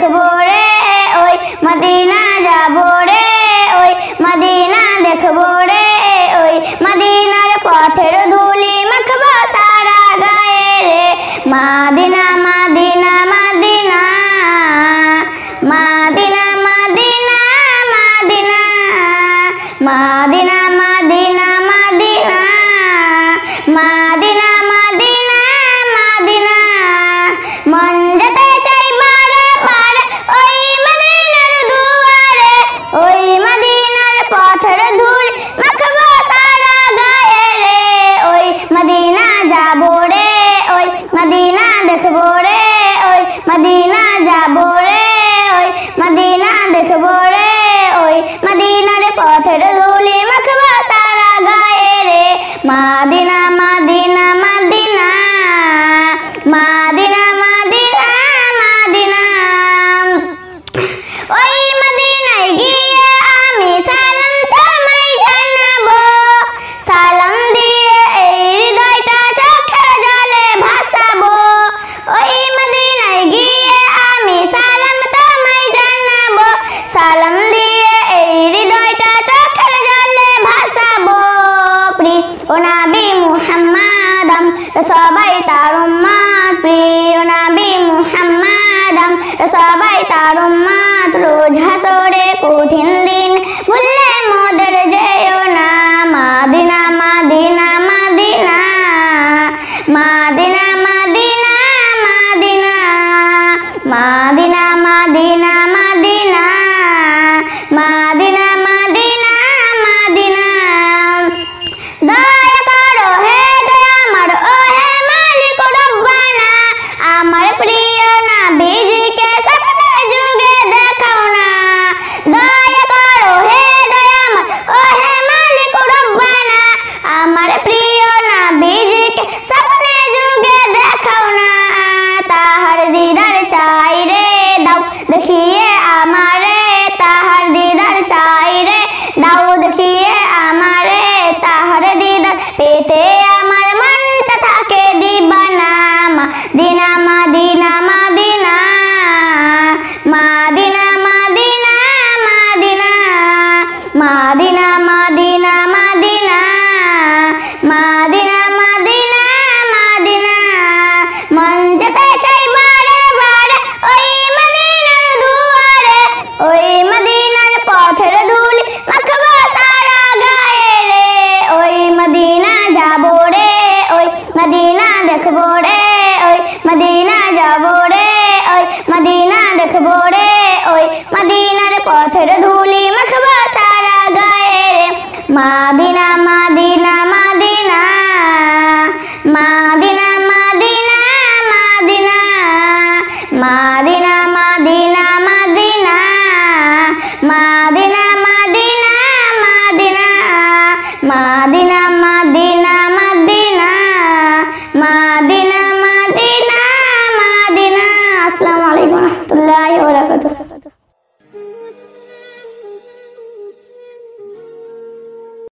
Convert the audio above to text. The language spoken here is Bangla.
দেখবো রে ওই মদিনা যাবো রে ওই মদিনা দেখবো রে ওই মদিনার পথের ও নাবি সবাই তার উম্মাদ প্রিয় নাবি মুহাম্মাদাম সবাই তার উম্মাদ রোজ হাসরে কঠিন দিন ভুল മദിന മദിന മദിന മദിന മദിന മദിന മദിന മദിന മദിന മദിന മദിന മദിന